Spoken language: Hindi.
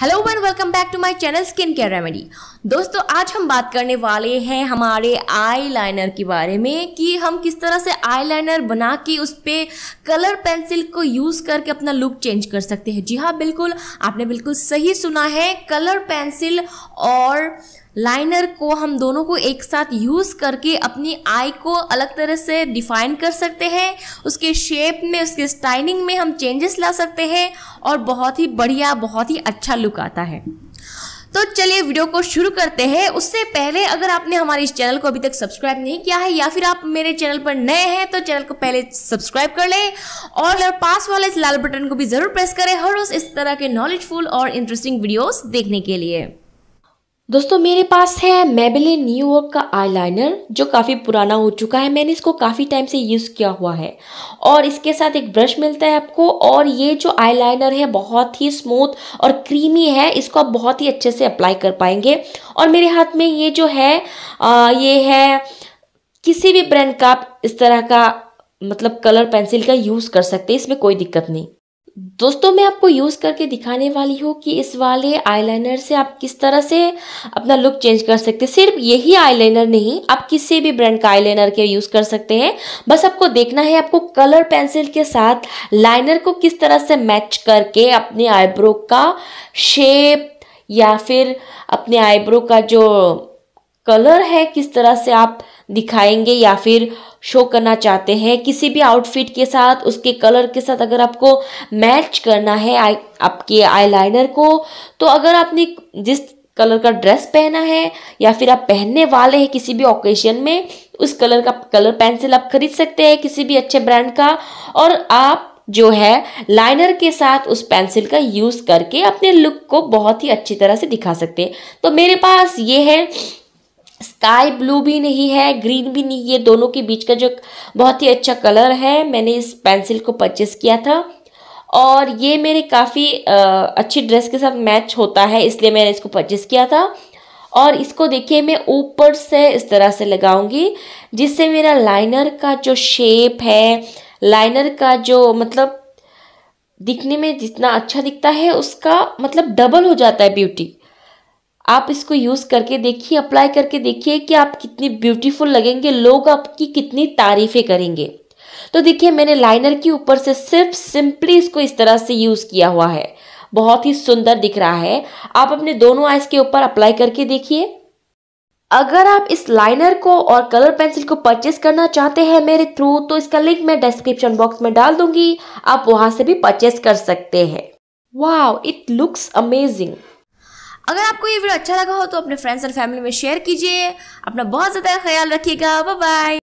hello one welcome back to my channel skin care remedy दोस्तों आज हम बात करने वाले हैं हमारे आईलाइनर के बारे में कि हम किस तरह से आईलाइनर बना के उस पर कलर पेंसिल को यूज़ करके अपना लुक चेंज कर सकते हैं जी हाँ बिल्कुल आपने बिल्कुल सही सुना है कलर पेंसिल और लाइनर को हम दोनों को एक साथ यूज़ करके अपनी आई को अलग तरह से डिफाइन कर सकते हैं उसके शेप में उसके स्टाइलिंग में हम चेंजेस ला सकते हैं और बहुत ही बढ़िया बहुत ही अच्छा लुक आता है तो चलिए वीडियो को शुरू करते हैं उससे पहले अगर आपने हमारे इस चैनल को अभी तक सब्सक्राइब नहीं किया है या फिर आप मेरे चैनल पर नए हैं तो चैनल को पहले सब्सक्राइब कर लें और पास वाले इस लाल बटन को भी जरूर प्रेस करें हर रोज इस तरह के नॉलेजफुल और इंटरेस्टिंग वीडियोस देखने के लिए दोस्तों मेरे पास है मेबेलिन न्यूयॉर्क का आईलाइनर जो काफ़ी पुराना हो चुका है मैंने इसको काफ़ी टाइम से यूज़ किया हुआ है और इसके साथ एक ब्रश मिलता है आपको और ये जो आईलाइनर है बहुत ही स्मूथ और क्रीमी है इसको आप बहुत ही अच्छे से अप्लाई कर पाएंगे और मेरे हाथ में ये जो है आ, ये है किसी भी ब्रांड का आप इस तरह का मतलब कलर पेंसिल का यूज़ कर सकते हैं इसमें कोई दिक्कत नहीं दोस्तों मैं आपको यूज़ करके दिखाने वाली हूँ कि इस वाले आईलाइनर से आप किस तरह से अपना लुक चेंज कर सकते हैं सिर्फ यही आईलाइनर नहीं आप किसी भी ब्रांड का आईलाइनर के यूज़ कर सकते हैं बस आपको देखना है आपको कलर पेंसिल के साथ लाइनर को किस तरह से मैच करके अपने आईब्रो का शेप या फिर अपने आईब्रो का जो कलर है किस तरह से आप दिखाएंगे या फिर शो करना चाहते हैं किसी भी आउटफिट के साथ उसके कलर के साथ अगर आपको मैच करना है आई आपके आईलाइनर को तो अगर आपने जिस कलर का ड्रेस पहना है या फिर आप पहनने वाले हैं किसी भी ओकेजन में उस कलर का कलर पेंसिल आप खरीद सकते हैं किसी भी अच्छे ब्रांड का और आप जो है लाइनर के साथ उस पेंसिल का यूज़ करके अपने लुक को बहुत ही अच्छी तरह से दिखा सकते हैं तो मेरे पास ये है स्काई ब्लू भी नहीं है ग्रीन भी नहीं ये दोनों के बीच का जो बहुत ही अच्छा कलर है मैंने इस पेंसिल को परचेस किया था और ये मेरे काफ़ी अच्छी ड्रेस के साथ मैच होता है इसलिए मैंने इसको परचेस किया था और इसको देखिए मैं ऊपर से इस तरह से लगाऊंगी जिससे मेरा लाइनर का जो शेप है लाइनर का जो मतलब दिखने में जितना अच्छा दिखता है उसका मतलब डबल हो जाता है ब्यूटी आप इसको यूज़ करके देखिए अप्लाई करके देखिए कि आप कितनी ब्यूटीफुल लगेंगे लोग आपकी कितनी तारीफ़ें करेंगे तो देखिए मैंने लाइनर के ऊपर से सिर्फ सिंपली इसको इस तरह से यूज़ किया हुआ है बहुत ही सुंदर दिख रहा है आप अपने दोनों आइज़ के ऊपर अप्लाई करके देखिए अगर आप इस लाइनर को और कलर पेंसिल को परचेस करना चाहते हैं मेरे थ्रू तो इसका लिंक मैं डिस्क्रिप्शन बॉक्स में डाल दूंगी आप वहां से भी परचेस कर सकते हैं वाह इट लुक्स अमेजिंग अगर आपको ये वीडियो अच्छा लगा हो तो अपने फ्रेंड्स और फैमिली में शेयर कीजिए अपना बहुत ज़्यादा ख्याल रखिएगा बाय बाय